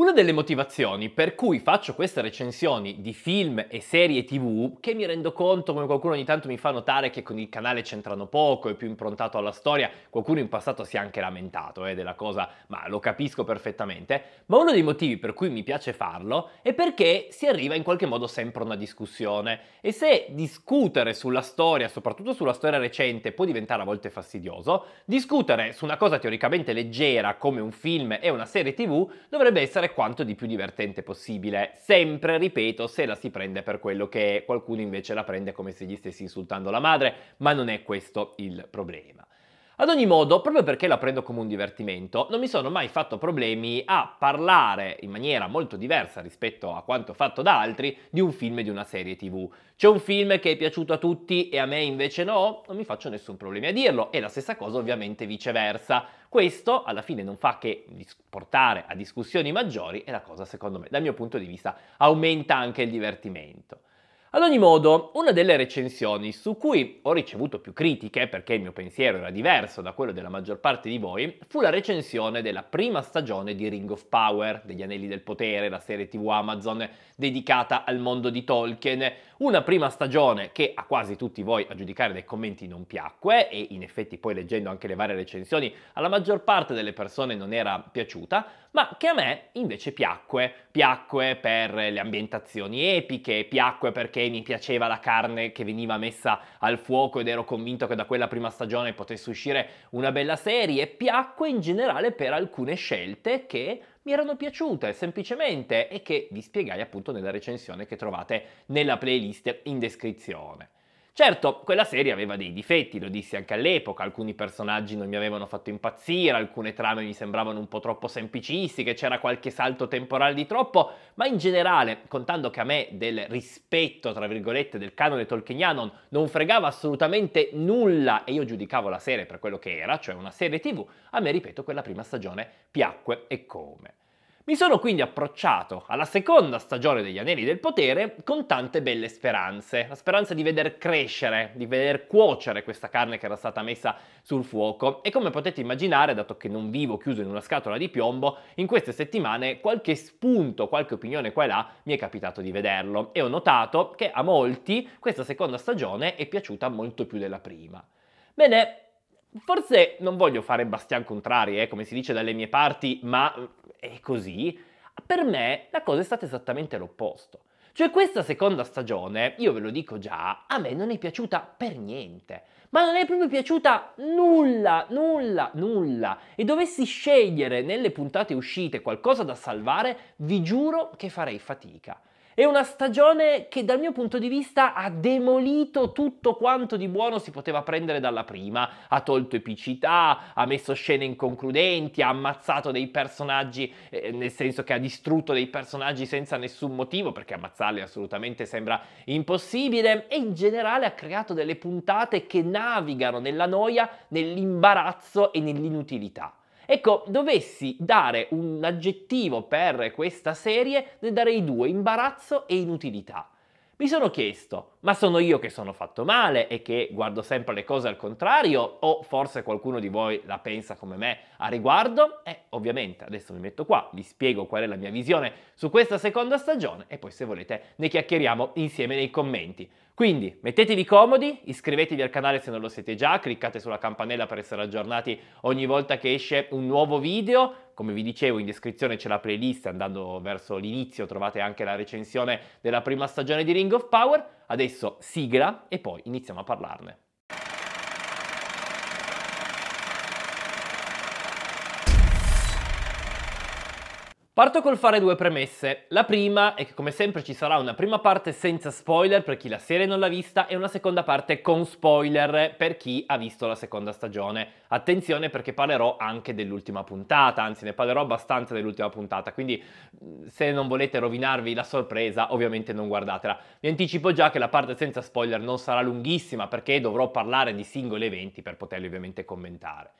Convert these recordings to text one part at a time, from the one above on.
Una delle motivazioni per cui faccio queste recensioni di film e serie tv, che mi rendo conto, come qualcuno ogni tanto mi fa notare, che con il canale c'entrano poco, è più improntato alla storia, qualcuno in passato si è anche lamentato eh, della cosa, ma lo capisco perfettamente, ma uno dei motivi per cui mi piace farlo è perché si arriva in qualche modo sempre a una discussione e se discutere sulla storia, soprattutto sulla storia recente, può diventare a volte fastidioso, discutere su una cosa teoricamente leggera come un film e una serie tv dovrebbe essere rendere quanto di più divertente possibile, sempre, ripeto, se la si prende per quello che è, qualcuno invece la prende come se gli stessi insultando la madre, ma non è questo il problema. Ad ogni modo, proprio perché la prendo come un divertimento, non mi sono mai fatto problemi a parlare in maniera molto diversa rispetto a quanto fatto da altri di un film e di una serie tv. C'è un film che è piaciuto a tutti e a me invece no? Non mi faccio nessun problema a dirlo e la stessa cosa ovviamente viceversa. Questo alla fine non fa che portare a discussioni maggiori e la cosa secondo me dal mio punto di vista aumenta anche il divertimento. Ad ogni modo, una delle recensioni su cui ho ricevuto più critiche, perché il mio pensiero era diverso da quello della maggior parte di voi, fu la recensione della prima stagione di Ring of Power, degli Anelli del Potere, la serie TV Amazon dedicata al mondo di Tolkien. Una prima stagione che a quasi tutti voi, a giudicare dai commenti, non piacque e in effetti poi leggendo anche le varie recensioni alla maggior parte delle persone non era piaciuta, ma che a me invece piacque. Piacque per le ambientazioni epiche, piacque perché perché mi piaceva la carne che veniva messa al fuoco ed ero convinto che da quella prima stagione potesse uscire una bella serie, piacque in generale per alcune scelte che mi erano piaciute semplicemente e che vi spiegai appunto nella recensione che trovate nella playlist in descrizione. Certo, quella serie aveva dei difetti, lo dissi anche all'epoca, alcuni personaggi non mi avevano fatto impazzire, alcune trame mi sembravano un po' troppo semplicistiche, c'era qualche salto temporale di troppo, ma in generale, contando che a me del rispetto, tra virgolette, del canone tolkieniano non fregava assolutamente nulla e io giudicavo la serie per quello che era, cioè una serie tv, a me, ripeto, quella prima stagione piacque e come. Mi sono quindi approcciato alla seconda stagione degli Anelli del Potere con tante belle speranze, la speranza di veder crescere, di veder cuocere questa carne che era stata messa sul fuoco e come potete immaginare, dato che non vivo chiuso in una scatola di piombo, in queste settimane qualche spunto, qualche opinione qua e là mi è capitato di vederlo e ho notato che a molti questa seconda stagione è piaciuta molto più della prima. Bene, Forse non voglio fare Bastian Contrari, eh, come si dice dalle mie parti, ma e così, per me la cosa è stata esattamente l'opposto. Cioè questa seconda stagione, io ve lo dico già, a me non è piaciuta per niente. Ma non è proprio piaciuta nulla, nulla, nulla. E dovessi scegliere nelle puntate uscite qualcosa da salvare, vi giuro che farei fatica. È una stagione che dal mio punto di vista ha demolito tutto quanto di buono si poteva prendere dalla prima. Ha tolto epicità, ha messo scene inconcludenti, ha ammazzato dei personaggi, eh, nel senso che ha distrutto dei personaggi senza nessun motivo, perché ammazzarli assolutamente sembra impossibile, e in generale ha creato delle puntate che navigano nella noia, nell'imbarazzo e nell'inutilità. Ecco, dovessi dare un aggettivo per questa serie, ne darei due, imbarazzo e inutilità. Mi sono chiesto, ma sono io che sono fatto male e che guardo sempre le cose al contrario? O forse qualcuno di voi la pensa come me a riguardo? E eh, ovviamente adesso mi metto qua, vi spiego qual è la mia visione su questa seconda stagione e poi se volete ne chiacchieriamo insieme nei commenti. Quindi mettetevi comodi, iscrivetevi al canale se non lo siete già, cliccate sulla campanella per essere aggiornati ogni volta che esce un nuovo video. Come vi dicevo in descrizione c'è la playlist, andando verso l'inizio trovate anche la recensione della prima stagione di Ring of Power. Adesso sigla e poi iniziamo a parlarne. Parto col fare due premesse. La prima è che come sempre ci sarà una prima parte senza spoiler per chi la serie non l'ha vista e una seconda parte con spoiler per chi ha visto la seconda stagione. Attenzione perché parlerò anche dell'ultima puntata, anzi ne parlerò abbastanza dell'ultima puntata, quindi mm, se non volete rovinarvi la sorpresa ovviamente non guardatela. Vi anticipo già che la parte senza spoiler non sarà lunghissima perché dovrò parlare di singoli eventi per poterli ovviamente commentare.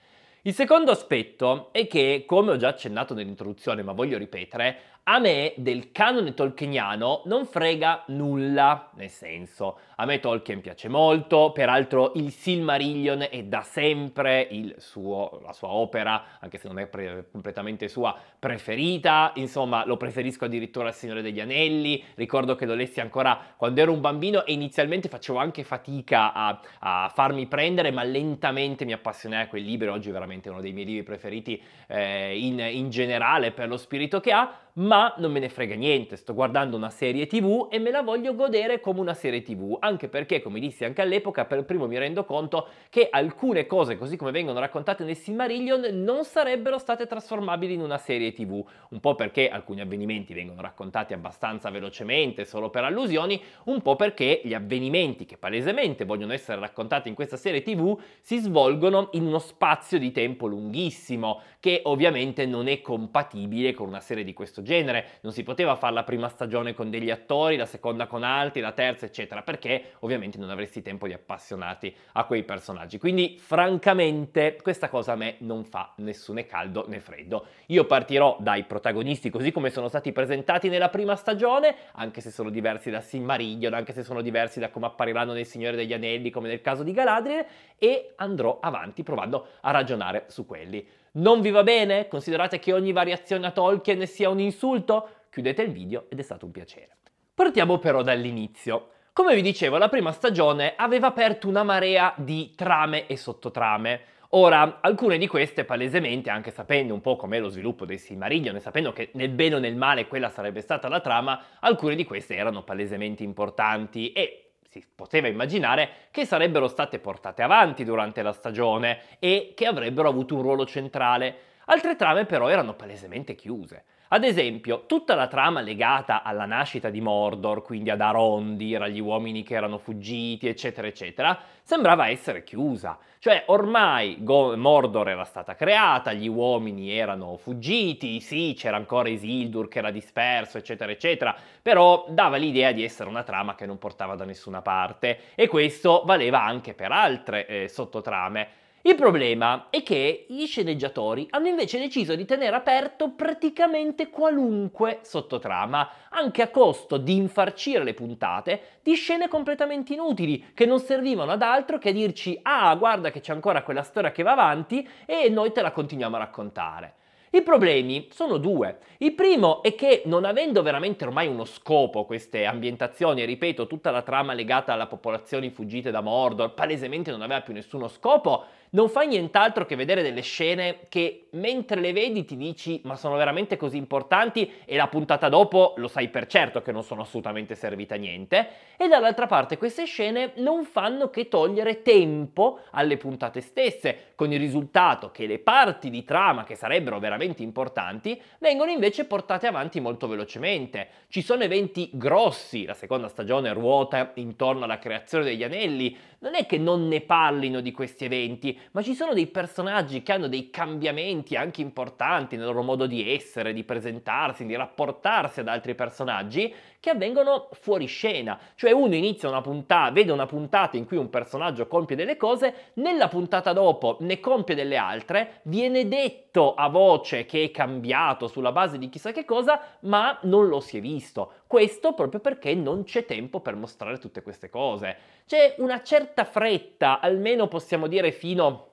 Il secondo aspetto è che, come ho già accennato nell'introduzione ma voglio ripetere, a me del canone tolkieniano non frega nulla, nel senso, a me Tolkien piace molto, peraltro il Silmarillion è da sempre suo, la sua opera, anche se non è pre- completamente sua, preferita, insomma lo preferisco addirittura al Signore degli Anelli, ricordo che lo lessi ancora quando ero un bambino e inizialmente facevo anche fatica a, a farmi prendere, ma lentamente mi appassionai a quel libro, oggi è veramente uno dei miei libri preferiti eh, in, in generale per lo spirito che ha, ma non me ne frega niente, sto guardando una serie tv e me la voglio godere come una serie tv, anche perché, come dissi anche all'epoca, per primo mi rendo conto che alcune cose, così come vengono raccontate nel Silmarillion, non sarebbero state trasformabili in una serie tv, un po' perché alcuni avvenimenti vengono raccontati abbastanza velocemente, solo per allusioni, un po' perché gli avvenimenti che palesemente vogliono essere raccontati in questa serie tv si svolgono in uno spazio di tempo lunghissimo, che ovviamente non è compatibile con una serie di questo genere genere, non si poteva fare la prima stagione con degli attori, la seconda con altri, la terza eccetera, perché ovviamente non avresti tempo di appassionarti a quei personaggi. Quindi francamente questa cosa a me non fa nessun caldo né freddo. Io partirò dai protagonisti così come sono stati presentati nella prima stagione, anche se sono diversi da Silmarillion, anche se sono diversi da come appariranno nel Signore degli Anelli, come nel caso di Galadriel, e andrò avanti provando a ragionare su quelli. Non vi va bene? Considerate che ogni variazione a Tolkien sia un insulto? Chiudete il video ed è stato un piacere. Partiamo però dall'inizio. Come vi dicevo, la prima stagione aveva aperto una marea di trame e sottotrame. Ora, alcune di queste palesemente, anche sapendo un po' com'è lo sviluppo dei Silmarillion e sapendo che nel bene o nel male quella sarebbe stata la trama, alcune di queste erano palesemente importanti e si poteva immaginare che sarebbero state portate avanti durante la stagione e che avrebbero avuto un ruolo centrale. Altre trame però erano palesemente chiuse. Ad esempio, tutta la trama legata alla nascita di Mordor, quindi ad Arondir, agli uomini che erano fuggiti, eccetera, eccetera, sembrava essere chiusa. Cioè, ormai Go- Mordor era stata creata, gli uomini erano fuggiti, sì, c'era ancora Isildur che era disperso, eccetera, eccetera, però dava l'idea di essere una trama che non portava da nessuna parte e questo valeva anche per altre eh, sottotrame. Il problema è che gli sceneggiatori hanno invece deciso di tenere aperto praticamente qualunque sottotrama, anche a costo di infarcire le puntate di scene completamente inutili, che non servivano ad altro che a dirci ah guarda che c'è ancora quella storia che va avanti e noi te la continuiamo a raccontare. I problemi sono due. Il primo è che non avendo veramente ormai uno scopo queste ambientazioni, e ripeto, tutta la trama legata alla popolazione fuggite da Mordor palesemente non aveva più nessuno scopo, non fai nient'altro che vedere delle scene che mentre le vedi ti dici ma sono veramente così importanti e la puntata dopo lo sai per certo che non sono assolutamente servite a niente e dall'altra parte queste scene non fanno che togliere tempo alle puntate stesse con il risultato che le parti di trama che sarebbero veramente importanti vengono invece portate avanti molto velocemente. Ci sono eventi grossi, la seconda stagione ruota intorno alla creazione degli anelli, non è che non ne parlino di questi eventi, ma ci sono dei personaggi che hanno dei cambiamenti anche importanti nel loro modo di essere, di presentarsi, di rapportarsi ad altri personaggi, che avvengono fuori scena. Cioè uno inizia una puntata, vede una puntata in cui un personaggio compie delle cose, nella puntata dopo ne compie delle altre, viene detto a voce che è cambiato sulla base di chissà che cosa, ma non lo si è visto. Questo proprio perché non c'è tempo per mostrare tutte queste cose. C'è una certa fretta, almeno possiamo dire fino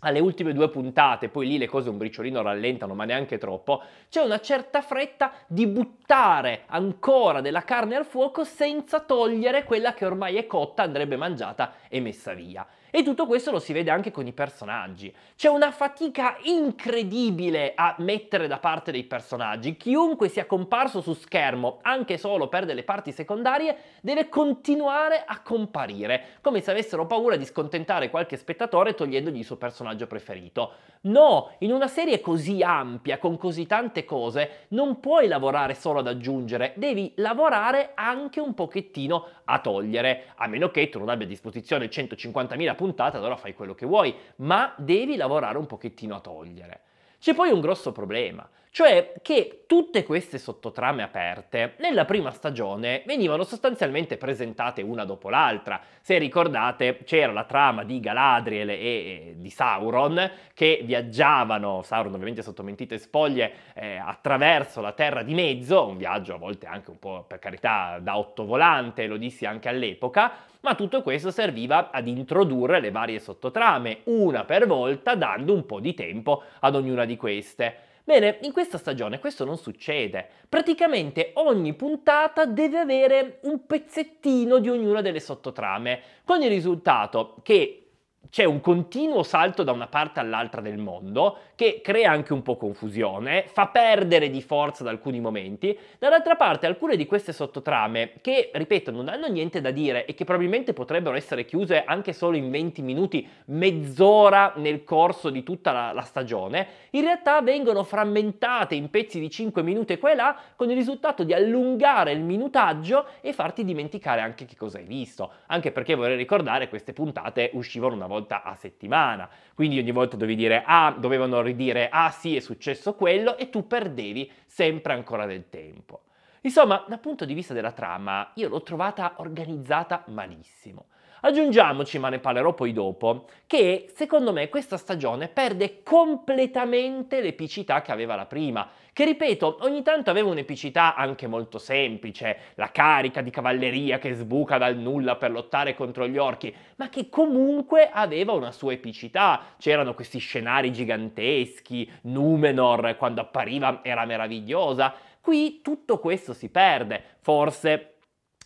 alle ultime due puntate, poi lì le cose un briciolino rallentano, ma neanche troppo, c'è una certa fretta di buttare ancora della carne al fuoco senza togliere quella che ormai è cotta, andrebbe mangiata e messa via. E tutto questo lo si vede anche con i personaggi. C'è una fatica incredibile a mettere da parte dei personaggi. Chiunque sia comparso su schermo, anche solo per delle parti secondarie, deve continuare a comparire, come se avessero paura di scontentare qualche spettatore togliendogli il suo personaggio preferito. No, in una serie così ampia, con così tante cose, non puoi lavorare solo ad aggiungere, devi lavorare anche un pochettino a togliere, a meno che tu non abbia a disposizione 150.000 punti puntata, allora fai quello che vuoi, ma devi lavorare un pochettino a togliere. C'è poi un grosso problema. Cioè che tutte queste sottotrame aperte nella prima stagione venivano sostanzialmente presentate una dopo l'altra. Se ricordate c'era la trama di Galadriel e, di Sauron che viaggiavano, Sauron ovviamente sotto mentite spoglie, eh, attraverso la Terra di Mezzo, un viaggio a volte anche un po' per carità da otto volante, lo dissi anche all'epoca, ma tutto questo serviva ad introdurre le varie sottotrame, una per volta, dando un po' di tempo ad ognuna di queste. Bene, in questa stagione questo non succede. Praticamente ogni puntata deve avere un pezzettino di ognuna delle sottotrame, con il risultato che c'è un continuo salto da una parte all'altra del mondo che crea anche un po' confusione, fa perdere di forza da alcuni momenti. Dall'altra parte alcune di queste sottotrame che, ripeto, non hanno niente da dire e che probabilmente potrebbero essere chiuse anche solo in 20 minuti, mezz'ora nel corso di tutta la, la stagione, in realtà vengono frammentate in pezzi di 5 minuti qua e là con il risultato di allungare il minutaggio e farti dimenticare anche che cosa hai visto. Anche perché vorrei ricordare queste puntate uscivano una volta volta a settimana. Quindi ogni volta dovevi dire ah, dovevano ridire ah sì è successo quello e tu perdevi sempre ancora del tempo. Insomma, dal punto di vista della trama, io l'ho trovata organizzata malissimo. Aggiungiamoci, ma ne parlerò poi dopo, che secondo me questa stagione perde completamente l'epicità che aveva la prima, che ripeto, ogni tanto aveva un'epicità anche molto semplice, la carica di cavalleria che sbuca dal nulla per lottare contro gli orchi, ma che comunque aveva una sua epicità. C'erano questi scenari giganteschi, Numenor quando appariva era meravigliosa. Qui tutto questo si perde, forse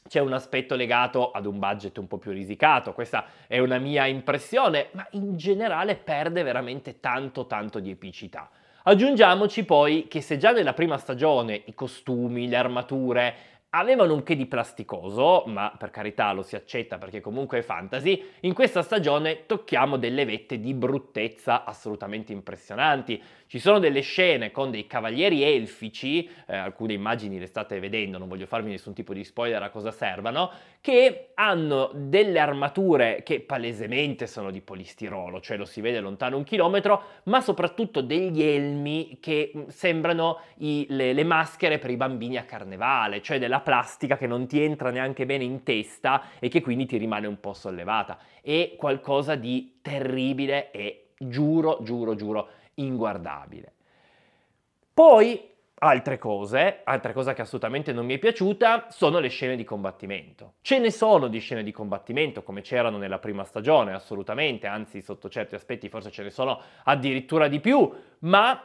c'è un aspetto legato ad un budget un po' più risicato, questa è una mia impressione, ma in generale perde veramente tanto tanto di epicità. Aggiungiamoci poi che se già nella prima stagione i costumi, le armature avevano un che di plasticoso, ma per carità lo si accetta perché comunque è fantasy, in questa stagione tocchiamo delle vette di bruttezza assolutamente impressionanti. Ci sono delle scene con dei cavalieri elfici, eh, alcune immagini le state vedendo, non voglio farvi nessun tipo di spoiler a cosa servano, che hanno delle armature che palesemente sono di polistirolo, cioè lo si vede lontano un chilometro, ma soprattutto degli elmi che mm, sembrano i, le, le maschere per i bambini a carnevale, cioè della plastica che non ti entra neanche bene in testa e che quindi ti rimane un po' sollevata. È qualcosa di terribile e giuro, giuro, giuro inguardabile. Poi, altre cose, altra cosa che assolutamente non mi è piaciuta, sono le scene di combattimento. Ce ne sono di scene di combattimento, come c'erano nella prima stagione, assolutamente, anzi sotto certi aspetti forse ce ne sono addirittura di più, ma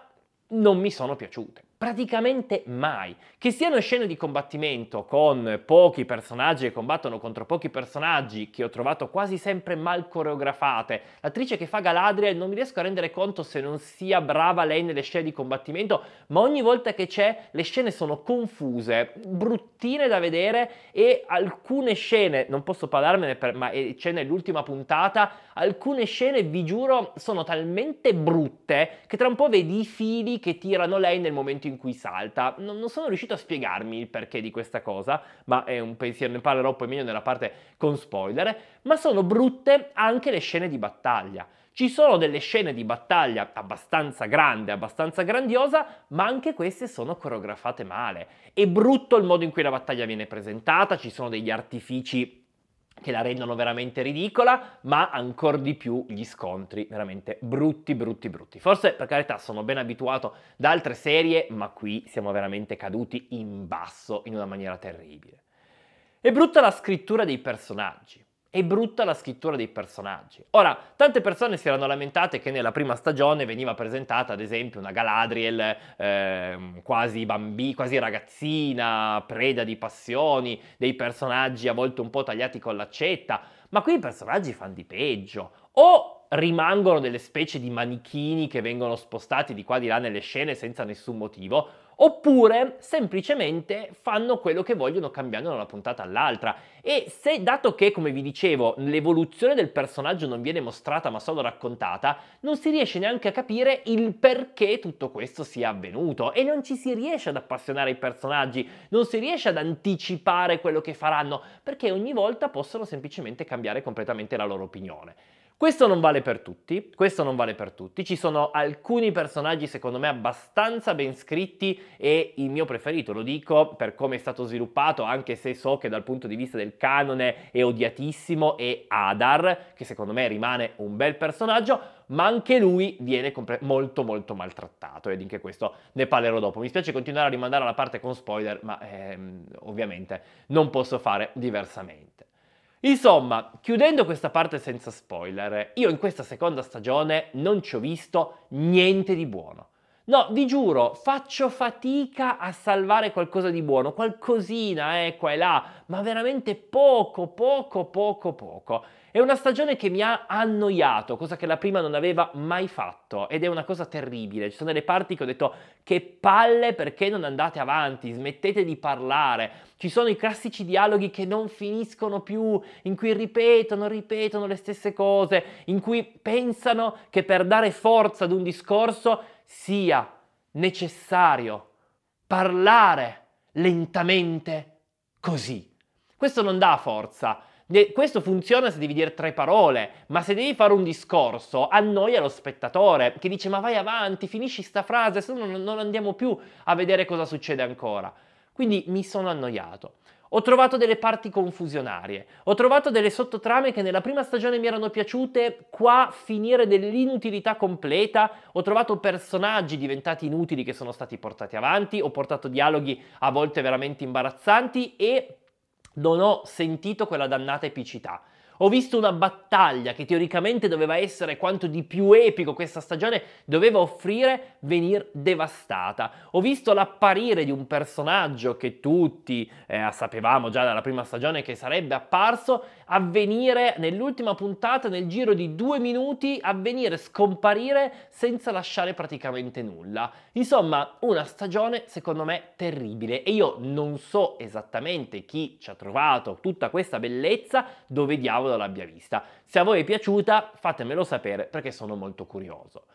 non mi sono piaciute praticamente mai. Che siano scene di combattimento con pochi personaggi che combattono contro pochi personaggi, che ho trovato quasi sempre mal coreografate, l'attrice che fa Galadriel non mi riesco a rendere conto se non sia brava lei nelle scene di combattimento, ma ogni volta che c'è le scene sono confuse, bruttine da vedere e alcune scene, non posso parlarmene per, ma eh, c'è nell'ultima puntata, alcune scene vi giuro sono talmente brutte che tra un po' vedi i fili che tirano lei nel momento in in cui salta. Non, non, sono riuscito a spiegarmi il perché di questa cosa, ma è un pensiero, ne parlerò poi meglio nella parte con spoiler, ma sono brutte anche le scene di battaglia. Ci sono delle scene di battaglia abbastanza grande, abbastanza grandiosa, ma anche queste sono coreografate male. È brutto il modo in cui la battaglia viene presentata, ci sono degli artifici che la rendono veramente ridicola, ma ancora di più gli scontri veramente brutti, brutti, brutti. Forse per carità sono ben abituato da altre serie, ma qui siamo veramente caduti in basso in una maniera terribile. È brutta la scrittura dei personaggi e brutta la scrittura dei personaggi. Ora, tante persone si erano lamentate che nella prima stagione veniva presentata, ad esempio, una Galadriel eh, quasi bambina, quasi ragazzina, preda di passioni, dei personaggi a volte un po' tagliati con l'accetta, ma qui i personaggi fanno di peggio. O rimangono delle specie di manichini che vengono spostati di qua di là nelle scene senza nessun motivo, oppure semplicemente fanno quello che vogliono cambiando da una puntata all'altra. E se, dato che, come vi dicevo, l'evoluzione del personaggio non viene mostrata ma solo raccontata, non si riesce neanche a capire il perché tutto questo sia avvenuto e non ci si riesce ad appassionare i personaggi, non si riesce ad anticipare quello che faranno, perché ogni volta possono semplicemente cambiare completamente la loro opinione. Questo non vale per tutti, questo non vale per tutti, ci sono alcuni personaggi secondo me abbastanza ben scritti e il mio preferito, lo dico per come è stato sviluppato, anche se so che dal punto di vista del canone è odiatissimo, è Adar, che secondo me rimane un bel personaggio, ma anche lui viene compre- molto molto maltrattato ed anche questo ne parlerò dopo. Mi spiace continuare a rimandare alla parte con spoiler, ma ehm, ovviamente non posso fare diversamente. Insomma, chiudendo questa parte senza spoiler, io in questa seconda stagione non ci ho visto niente di buono. No, vi giuro, faccio fatica a salvare qualcosa di buono, qualcosina eh, qua e là, ma veramente poco, poco, poco, poco. È una stagione che mi ha annoiato, cosa che la prima non aveva mai fatto ed è una cosa terribile. Ci sono delle parti che ho detto che palle perché non andate avanti, smettete di parlare. Ci sono i classici dialoghi che non finiscono più, in cui ripetono, ripetono le stesse cose, in cui pensano che per dare forza ad un discorso sia necessario parlare lentamente così. Questo non dà forza. Questo funziona se devi dire tre parole, ma se devi fare un discorso annoia lo spettatore che dice ma vai avanti, finisci sta frase, se no non andiamo più a vedere cosa succede ancora. Quindi mi sono annoiato. Ho trovato delle parti confusionarie, ho trovato delle sottotrame che nella prima stagione mi erano piaciute, qua finire dell'inutilità completa, ho trovato personaggi diventati inutili che sono stati portati avanti, ho portato dialoghi a volte veramente imbarazzanti e non ho sentito quella dannata epicità. Ho visto una battaglia che teoricamente doveva essere quanto di più epico questa stagione doveva offrire venir devastata. Ho visto l'apparire di un personaggio che tutti eh, sapevamo già dalla prima stagione che sarebbe apparso avvenire nell'ultima puntata, nel giro di due minuti, avvenire, scomparire senza lasciare praticamente nulla. Insomma, una stagione secondo me terribile e io non so esattamente chi ci ha trovato tutta questa bellezza, dove diavolo l'abbia vista. Se a voi è piaciuta fatemelo sapere perché sono molto curioso.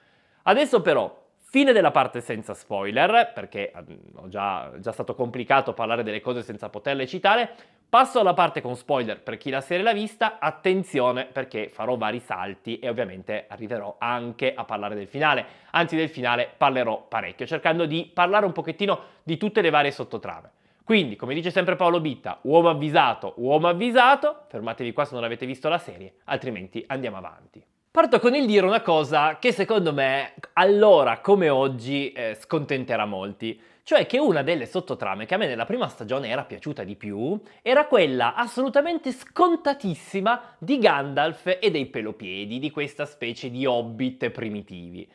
Adesso però Fine della parte senza spoiler, perché è mm, già, già stato complicato parlare delle cose senza poterle citare. Passo alla parte con spoiler per chi la serie l'ha vista, attenzione perché farò vari salti e ovviamente arriverò anche a parlare del finale, anzi del finale parlerò parecchio, cercando di parlare un pochettino di tutte le varie sottotrame. Quindi, come dice sempre Paolo Bitta, uomo avvisato, uomo avvisato, fermatevi qua se non avete visto la serie, altrimenti andiamo avanti. Parto con il dire una cosa che secondo me allora come oggi eh, scontenterà molti. Cioè che una delle sottotrame che a me nella prima stagione era piaciuta di più era quella assolutamente scontatissima di Gandalf e dei pelopiedi, di questa specie di hobbit primitivi.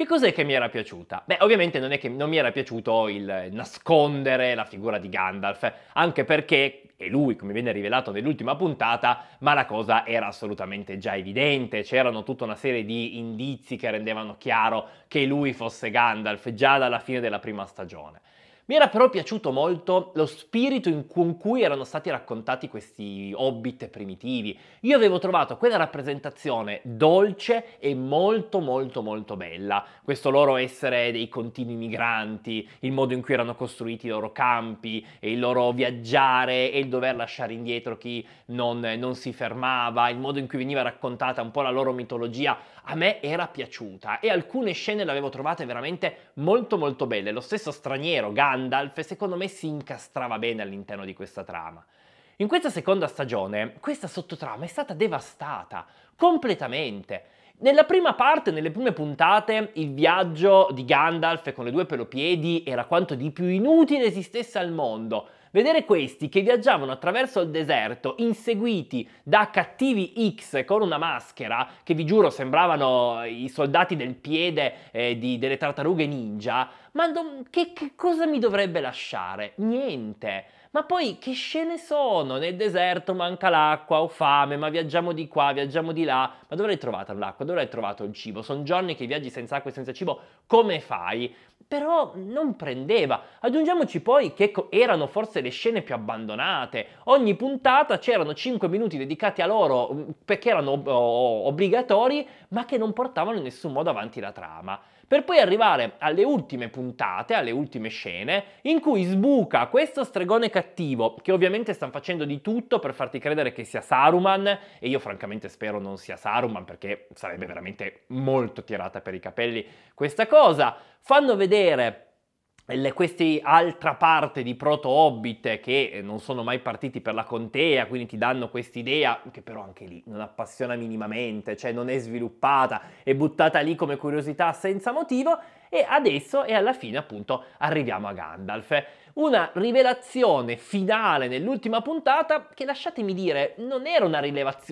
Che cos'è che mi era piaciuta? Beh, ovviamente non è che non mi era piaciuto il nascondere la figura di Gandalf, anche perché e lui, come viene rivelato nell'ultima puntata, ma la cosa era assolutamente già evidente, c'erano tutta una serie di indizi che rendevano chiaro che lui fosse Gandalf già dalla fine della prima stagione. Mi era però piaciuto molto lo spirito con cui erano stati raccontati questi hobbit primitivi. Io avevo trovato quella rappresentazione dolce e molto molto molto bella. Questo loro essere dei continui migranti, il modo in cui erano costruiti i loro campi e il loro viaggiare e il dover lasciare indietro chi non, non si fermava, il modo in cui veniva raccontata un po' la loro mitologia, a me era piaciuta e alcune scene le avevo trovate veramente molto molto belle. Lo stesso straniero, Gandhi, Gandalf secondo me si incastrava bene all'interno di questa trama. In questa seconda stagione questa sottotrama è stata devastata completamente. Nella prima parte, nelle prime puntate, il viaggio di Gandalf con le due pelopiedi era quanto di più inutile esistesse al mondo. Vedere questi che viaggiavano attraverso il deserto inseguiti da cattivi X con una maschera, che vi giuro sembravano i soldati del piede eh, di, delle tartarughe ninja, ma do- che, che cosa mi dovrebbe lasciare? Niente. Ma poi che scene sono? Nel deserto manca l'acqua, ho fame, ma viaggiamo di qua, viaggiamo di là. Ma dove l'hai trovata l'acqua? Dove l'hai trovato il cibo? Sono giorni che viaggi senza acqua e senza cibo, come fai? però non prendeva. Aggiungiamoci poi che erano forse le scene più abbandonate. Ogni puntata c'erano 5 minuti dedicati a loro mm, perché erano obbligatori, ma che non portavano in nessun modo avanti la trama. Per poi arrivare alle ultime puntate, alle ultime scene, in cui sbuca questo stregone cattivo, che ovviamente stanno facendo di tutto per farti credere che sia Saruman, e io francamente spero non sia Saruman perché sarebbe veramente molto tirata per i capelli questa cosa Fanno vedere questa altra parte di proto-hobbit che eh, non sono mai partiti per la contea, quindi ti danno quest'idea che però anche lì non appassiona minimamente, cioè non è sviluppata, è buttata lì come curiosità senza motivo e adesso e alla fine appunto arriviamo a Gandalf. Una rivelazione finale nell'ultima puntata che lasciatemi dire non era una,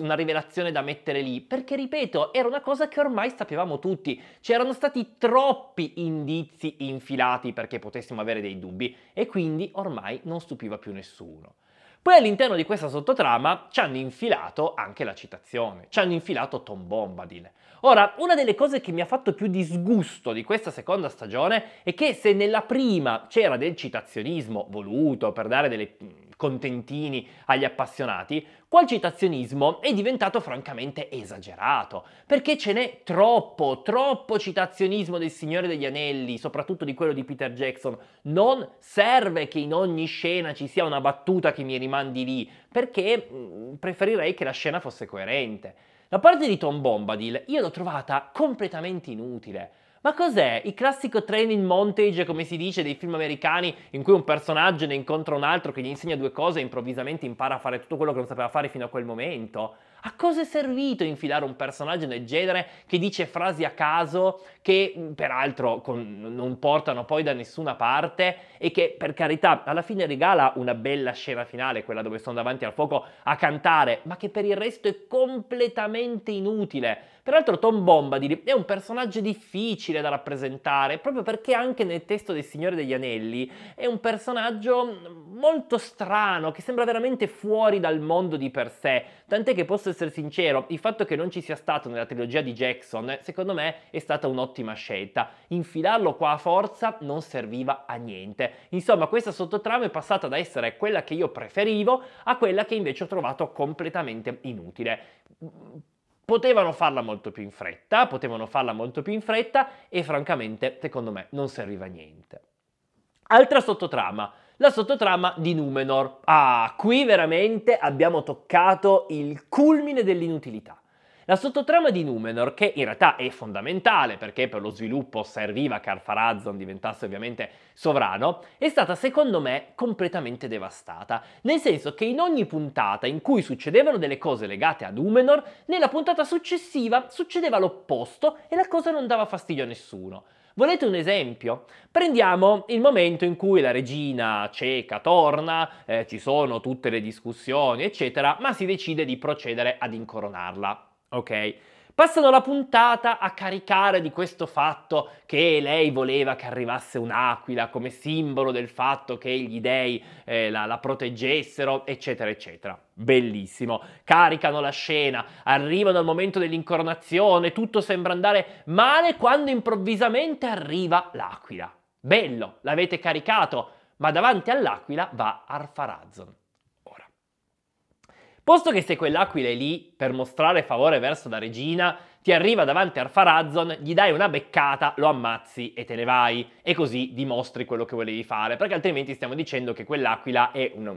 una, rivelazione da mettere lì, perché ripeto, era una cosa che ormai sapevamo tutti, c'erano stati troppi indizi infilati perché potessimo avere dei dubbi e quindi ormai non stupiva più nessuno. Poi all'interno di questa sottotrama ci hanno infilato anche la citazione, ci hanno infilato Tom Bombadil. Ora, una delle cose che mi ha fatto più disgusto di questa seconda stagione è che se nella prima c'era del citazionismo voluto per dare delle contentini agli appassionati, qua citazionismo è diventato francamente esagerato, perché ce n'è troppo, troppo citazionismo del Signore degli Anelli, soprattutto di quello di Peter Jackson. Non serve che in ogni scena ci sia una battuta che mi rimandi lì, perché preferirei che la scena fosse coerente. La parte di Tom Bombadil io l'ho trovata completamente inutile. Ma cos'è? Il classico training montage, come si dice, dei film americani in cui un personaggio ne incontra un altro che gli insegna due cose e improvvisamente impara a fare tutto quello che non sapeva fare fino a quel momento? A cosa è servito infilare un personaggio del genere che dice frasi a caso che mm, peraltro con, non portano poi da nessuna parte e che per carità alla fine regala una bella scena finale, quella dove sono davanti al fuoco a cantare, ma che per il resto è completamente inutile. Peraltro Tom Bombadil è un personaggio difficile da rappresentare, proprio perché anche nel testo del Signore degli Anelli è un personaggio mm, molto strano, che sembra veramente fuori dal mondo di per sé, tant'è che posso essere sincero, il fatto che non ci sia stato nella trilogia di Jackson, secondo me, è stata un'ottima scelta. Infilarlo qua a forza non serviva a niente. Insomma, questa sottotrama è passata da essere quella che io preferivo a quella che invece ho trovato completamente inutile. Potevano farla molto più in fretta, potevano farla molto più in fretta e francamente, secondo me, non serviva a niente. Altra sottotrama, la sottotrama di Numenor. Ah, qui veramente abbiamo toccato il culmine dell'inutilità. La sottotrama di Numenor, che in realtà è fondamentale perché per lo sviluppo serviva che Arfarazon diventasse ovviamente sovrano, è stata secondo me completamente devastata. Nel senso che in ogni puntata in cui succedevano delle cose legate a Numenor, nella puntata successiva succedeva l'opposto e la cosa non dava fastidio a nessuno. Volete un esempio? Prendiamo il momento in cui la regina cieca torna, eh, ci sono tutte le discussioni, eccetera, ma si decide di procedere ad incoronarla. Ok? Passano la puntata a caricare di questo fatto che lei voleva che arrivasse un'aquila come simbolo del fatto che gli dei eh, la, la proteggessero, eccetera, eccetera. Bellissimo. Caricano la scena, arrivano al momento dell'incoronazione, tutto sembra andare male quando improvvisamente arriva l'aquila. Bello, l'avete caricato, ma davanti all'aquila va Arfarazon. Posto che se quell'aquila è lì, per mostrare favore verso la regina, ti arriva davanti a Farazzon, gli dai una beccata, lo ammazzi e te ne vai. E così dimostri quello che volevi fare, perché altrimenti stiamo dicendo che quell'aquila è una,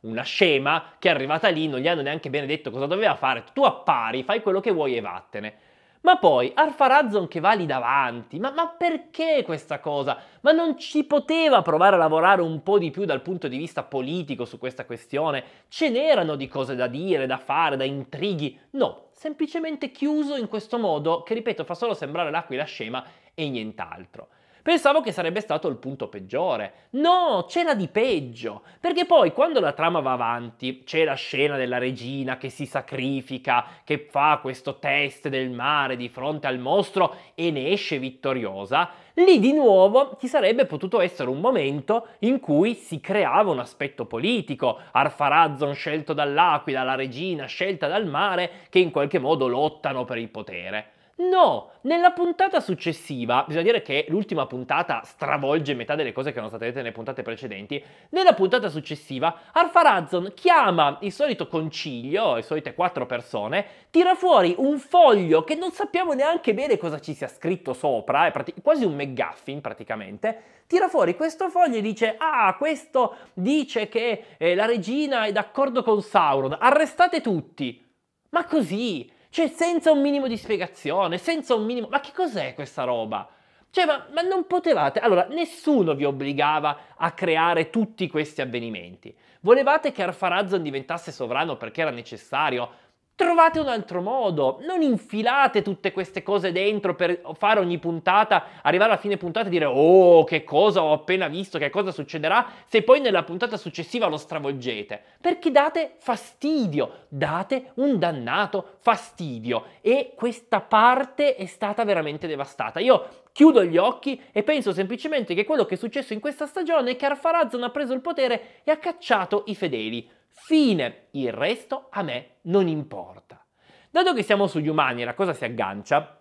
una scema che è arrivata lì, non gli hanno neanche bene detto cosa doveva fare, tu appari, fai quello che vuoi e vattene. Ma poi Arfarazzon che va lì davanti, ma, ma, perché questa cosa? Ma non ci poteva provare a lavorare un po' di più dal punto di vista politico su questa questione? Ce n'erano di cose da dire, da fare, da intrighi? No, semplicemente chiuso in questo modo che, ripeto, fa solo sembrare l'aquila scema e nient'altro. Pensavo che sarebbe stato il punto peggiore. No, c'era di peggio. Perché poi quando la trama va avanti, c'è la scena della regina che si sacrifica, che fa questo test del mare di fronte al mostro e ne esce vittoriosa. Lì di nuovo ci sarebbe potuto essere un momento in cui si creava un aspetto politico, Arfarazzon scelto dall'Aquila, la regina scelta dal mare, che in qualche modo lottano per il potere. No, nella puntata successiva, bisogna dire che l'ultima puntata stravolge metà delle cose che erano state dette nelle puntate precedenti, nella puntata successiva Arfarazzon chiama il solito concilio, le solite quattro persone, tira fuori un foglio che non sappiamo neanche bene cosa ci sia scritto sopra, è prati- quasi un McGuffin praticamente, tira fuori questo foglio e dice ah questo dice che eh, la regina è d'accordo con Sauron, arrestate tutti. Ma così, cioè, senza un minimo di spiegazione, senza un minimo... Ma che cos'è questa roba? Cioè, ma, ma, non potevate... Allora, nessuno vi obbligava a creare tutti questi avvenimenti. Volevate che Arfarazon diventasse sovrano perché era necessario? trovate un altro modo, non infilate tutte queste cose dentro per fare ogni puntata, arrivare alla fine puntata e dire oh che cosa ho appena visto, che cosa succederà, se poi nella puntata successiva lo stravolgete, perché date fastidio, date un dannato fastidio e questa parte è stata veramente devastata. Io chiudo gli occhi e penso semplicemente che quello che è successo in questa stagione è che Arfarazzan ha preso il potere e ha cacciato i fedeli. Fine, il resto a me non importa. Dato che siamo sugli umani e la cosa si aggancia,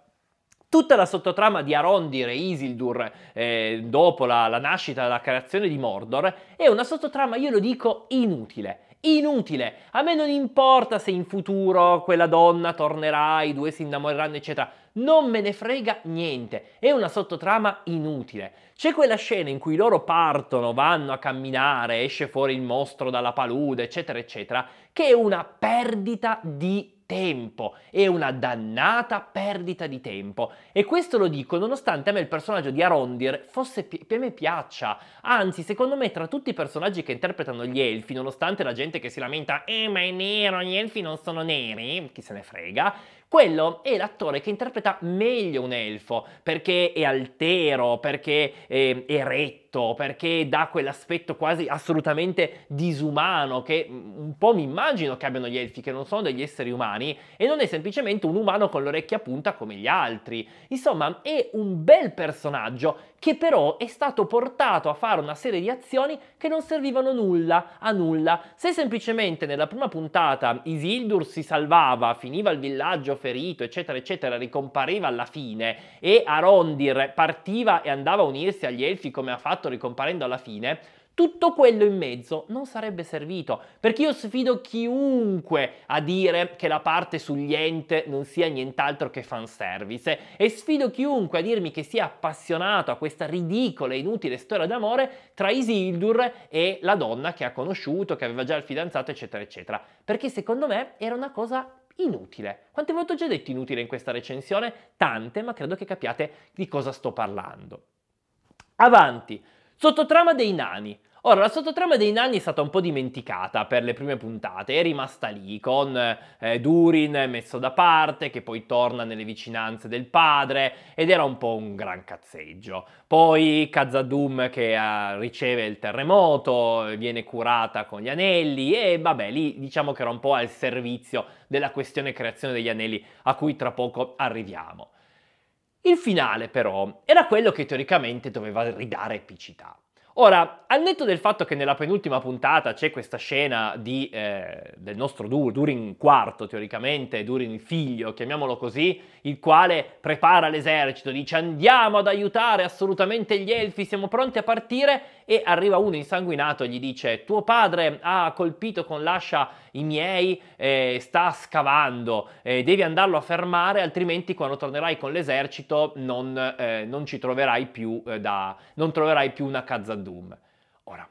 Tutta la sottotrama di Arondir e Isildur, eh, dopo la, la nascita e la creazione di Mordor, è una sottotrama, io lo dico, inutile. Inutile, a me non importa se in futuro quella donna tornerà, i due si innamoreranno, eccetera non me ne frega niente, è una sottotrama inutile. C'è quella scena in cui loro partono, vanno a camminare, esce fuori il mostro dalla palude, eccetera, eccetera, che è una perdita di tempo, è una dannata perdita di tempo. E questo lo dico nonostante a me il personaggio di Arondir fosse pi- a me piaccia. Anzi, secondo me tra tutti i personaggi che interpretano gli elfi, nonostante la gente che si lamenta "Eh, ma è nero, gli elfi non sono neri", chi se ne frega, quello è l'attore che interpreta meglio un elfo, perché è altero, perché è, ehm, è retto netto, perché dà quell'aspetto quasi assolutamente disumano che mm, un po' mi immagino che abbiano gli elfi, che non sono degli esseri umani e non è semplicemente un umano con l'orecchia a punta come gli altri. Insomma, è un bel personaggio che però è stato portato a fare una serie di azioni che non servivano nulla a nulla. Se semplicemente nella prima puntata Isildur si salvava, finiva il villaggio ferito, eccetera, eccetera, ricompariva alla fine e Arondir partiva e andava a unirsi agli elfi come ha fatto fatto ricomparendo alla fine, tutto quello in mezzo non sarebbe servito, perché io sfido chiunque a dire che la parte sugli ente non sia nient'altro che fanservice e sfido chiunque a dirmi che sia appassionato a questa ridicola e inutile storia d'amore tra Isildur e la donna che ha conosciuto, che aveva già il fidanzato, eccetera, eccetera, perché secondo me era una cosa inutile. Quante volte ho già detto inutile in questa recensione? Tante, ma credo che capiate di cosa sto parlando. Avanti, sottotrama dei nani. Ora, la sottotrama dei nani è stata un po' dimenticata per le prime puntate, è rimasta lì con eh, Durin messo da parte, che poi torna nelle vicinanze del padre, ed era un po' un gran cazzeggio. Poi Kazadum che eh, riceve il terremoto, viene curata con gli anelli, e vabbè, lì diciamo che era un po' al servizio della questione creazione degli anelli, a cui tra poco arriviamo. Il finale però era quello che teoricamente doveva ridare epicità. Ora, al netto del fatto che nella penultima puntata c'è questa scena di, eh, del nostro Durin quarto, teoricamente, Durin figlio, chiamiamolo così, il quale prepara l'esercito, dice andiamo ad aiutare assolutamente gli elfi, siamo pronti a partire e arriva uno insanguinato e gli dice tuo padre ha colpito con l'ascia i miei, eh, sta scavando, eh, devi andarlo a fermare altrimenti quando tornerai con l'esercito non, eh, non ci troverai più, eh, da, non troverai più una khazad Ora,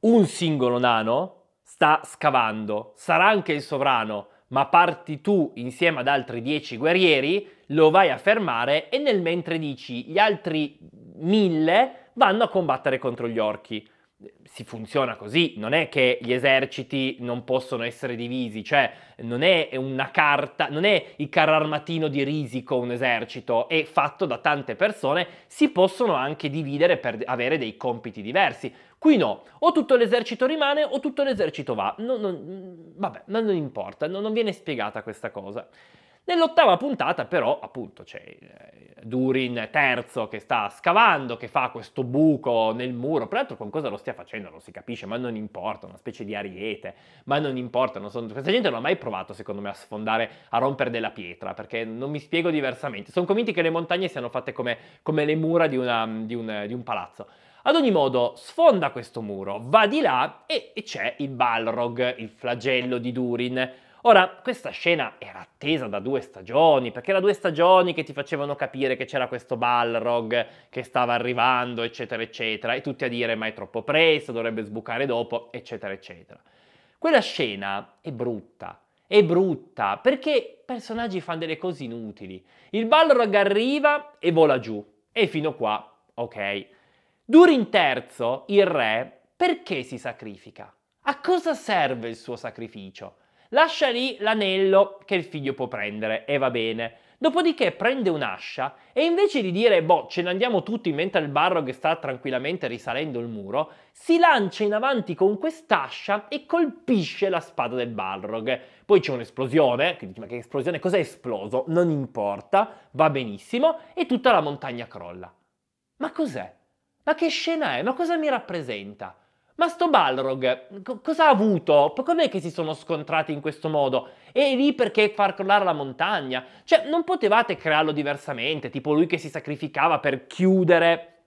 un singolo nano sta scavando, sarà anche il sovrano, ma parti tu insieme ad altri 10 guerrieri, lo vai a fermare e nel mentre dici gli altri 1000 vanno a combattere contro gli orchi. Si funziona così, non è che gli eserciti non possono essere divisi, cioè non è una carta, non è il cararmatino di risico un esercito, è fatto da tante persone, si possono anche dividere per avere dei compiti diversi. Qui no, o tutto l'esercito rimane o tutto l'esercito va. Non, non, mm, vabbè, non, non importa, non viene spiegata questa cosa. Nell'ottava puntata però, appunto, c'è eh, Durin terzo che sta scavando, che fa questo buco nel muro, peraltro con cosa lo stia facendo non si capisce, ma non importa, una specie di ariete, ma non importa, non so, questa gente non ha mai provato secondo me a sfondare, a rompere della pietra, perché non mi spiego diversamente, sono convinti che le montagne siano fatte come, come le mura di, una, di, un, di un palazzo. Ad ogni modo, sfonda questo muro, va di là e, e c'è il Balrog, il flagello di Durin. Ora, questa scena era attesa da due stagioni, perché era due stagioni che ti facevano capire che c'era questo Balrog che stava arrivando, eccetera, eccetera, e tutti a dire ma è troppo presto, dovrebbe sbucare dopo, eccetera, eccetera. Quella scena è brutta, è brutta, perché i personaggi fanno delle cose inutili. Il Balrog arriva e vola giù, e fino qua, ok. Durin III, il re, perché si sacrifica? A cosa serve il suo sacrificio? Lascia lì l'anello che il figlio può prendere e va bene. Dopodiché prende un'ascia e invece di dire boh, ce ne andiamo tutti mentre il al barro che sta tranquillamente risalendo il muro, si lancia in avanti con quest'ascia e colpisce la spada del Balrog. Poi c'è un'esplosione, ma che esplosione? Cos'è esploso? Non importa, va benissimo e tutta la montagna crolla. Ma cos'è? Ma che scena è? Ma cosa mi rappresenta? Ma sto Balrog co- cosa ha avuto? Com'è che si sono scontrati in questo modo? E lì perché far crollare la montagna? Cioè, non potevate crearlo diversamente, tipo lui che si sacrificava per chiudere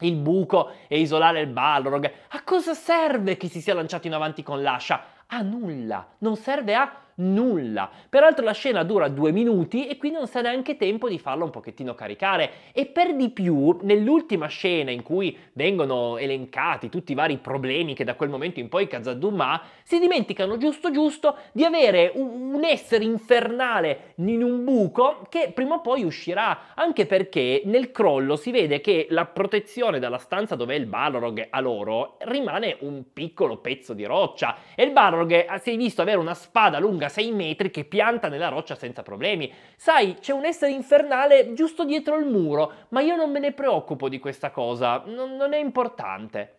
il buco e isolare il Balrog. A cosa serve che si sia lanciato in avanti con l'ascia? A nulla. Non serve a nulla. Peraltro la scena dura due minuti e quindi non sa neanche tempo di farla un pochettino caricare. E per di più, nell'ultima scena in cui vengono elencati tutti i vari problemi che da quel momento in poi Kazaduma ha, si dimenticano giusto giusto di avere un, un essere infernale in un buco che prima o poi uscirà, anche perché nel crollo si vede che la protezione dalla stanza dove è il Balrog a loro rimane un piccolo pezzo di roccia e il Balrog eh, si è visto avere una spada lunga lunga 6 metri che pianta nella roccia senza problemi. Sai, c'è un essere infernale giusto dietro il muro, ma io non me ne preoccupo di questa cosa, non, non è importante.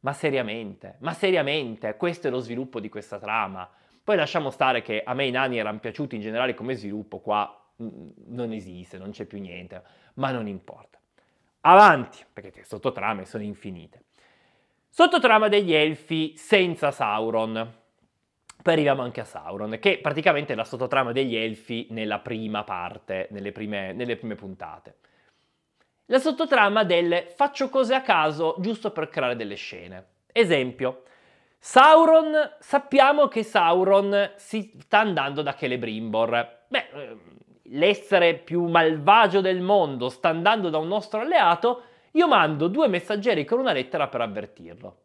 Ma seriamente, ma seriamente, questo è lo sviluppo di questa trama. Poi lasciamo stare che a me i nani erano piaciuti in generale come sviluppo, qua mm, non esiste, non c'è più niente, ma non importa. Avanti, perché le sottotrame sono infinite. Sottotrama degli elfi senza Sauron poi arriviamo anche a Sauron, che praticamente è la sottotrama degli elfi nella prima parte, nelle prime, nelle prime puntate. La sottotrama del faccio cose a caso giusto per creare delle scene. Esempio, Sauron, sappiamo che Sauron si sta andando da Celebrimbor. Beh, ehm, l'essere più malvagio del mondo sta andando da un nostro alleato, io mando due messaggeri con una lettera per avvertirlo.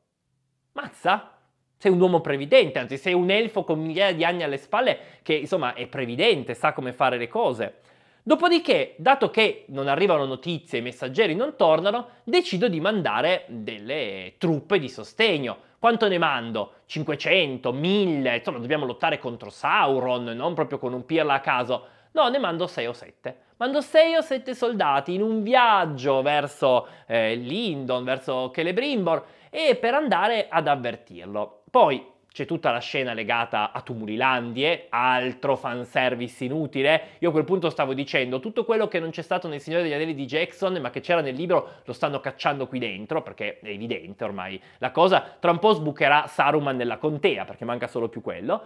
Mazza? sei un uomo previdente, anzi sei un elfo con migliaia di anni alle spalle che insomma è previdente, sa come fare le cose. Dopodiché, dato che non arrivano notizie, i messaggeri non tornano, decido di mandare delle truppe di sostegno. Quanto ne mando? 500, 1000, insomma dobbiamo lottare contro Sauron, non proprio con un pirla a caso. No, ne mando 6 o 7. Mando 6 o 7 soldati in un viaggio verso eh, Lindon, verso Celebrimbor e per andare ad avvertirlo. Poi c'è tutta la scena legata a Tumulilandie, altro fanservice inutile. Io a quel punto stavo dicendo tutto quello che non c'è stato nel Signore degli Anelli di Jackson, ma che c'era nel libro, lo stanno cacciando qui dentro, perché è evidente ormai la cosa. Tra un po' sbucherà Saruman nella contea, perché manca solo più quello.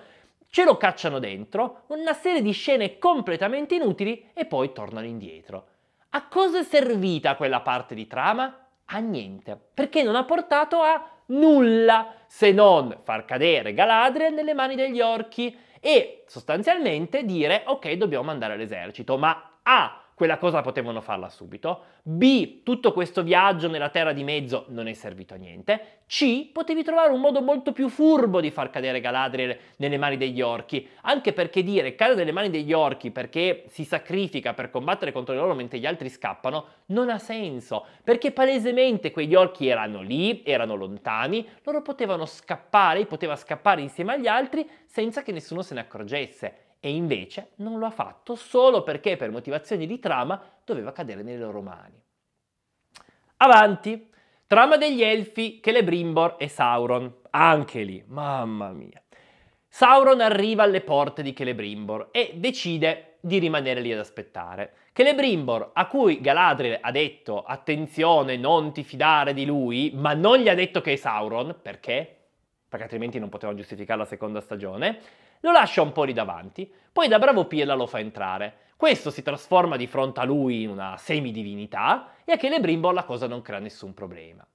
Ce lo cacciano dentro, una serie di scene completamente inutili e poi tornano indietro. A cosa è servita quella parte di trama? A niente, perché non ha portato a nulla se non far cadere Galadriel nelle mani degli orchi e sostanzialmente dire ok dobbiamo mandare l'esercito, ma A quella cosa potevano farla subito, B, tutto questo viaggio nella terra di mezzo non è servito a niente, C, potevi trovare un modo molto più furbo di far cadere Galadriel nelle mani degli orchi, anche perché dire cade nelle mani degli orchi perché si sacrifica per combattere contro di loro mentre gli altri scappano, non ha senso, perché palesemente quegli orchi erano lì, erano lontani, loro potevano scappare, poteva scappare insieme agli altri senza che nessuno se ne accorgesse. E invece non lo ha fatto solo perché per motivazioni di trama doveva cadere nelle loro mani. Avanti! Trama degli Elfi, Celebrimbor e Sauron. Anche lì, mamma mia. Sauron arriva alle porte di Celebrimbor e decide di rimanere lì ad aspettare. Celebrimbor, a cui Galadriel ha detto attenzione, non ti fidare di lui, ma non gli ha detto che è Sauron, perché? Perché altrimenti non potevano giustificare la seconda stagione, lo lascia un po' lì davanti, poi da bravo Piela lo fa entrare. Questo si trasforma di fronte a lui in una semidivinità e a Celebrimbor la cosa non crea nessun problema.